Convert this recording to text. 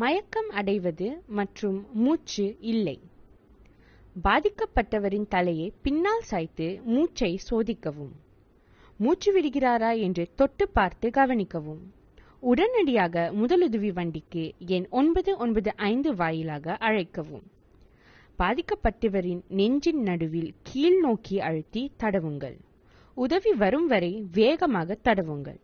மயக்கம் அடைவது மற்றும் மூச்சு இல்லை பாதிக்கப்பட்டவரின் தலையை பின்னால் சாய்த்து மூச்சை சோதிக்கவும் மூச்சு விடுகிறாரா என்று தொட்டு பார்த்து கவனிக்கவும் உடனடியாக முதலுதவி வண்டிக்கு எண் ஒன்பது ஒன்பது ஐந்து வாயிலாக அழைக்கவும் பாதிக்கப்பட்டவரின் நெஞ்சின் நடுவில் கீழ் நோக்கி அழுத்தி தடவுங்கள் உதவி வரும் வரை வேகமாக தடவுங்கள்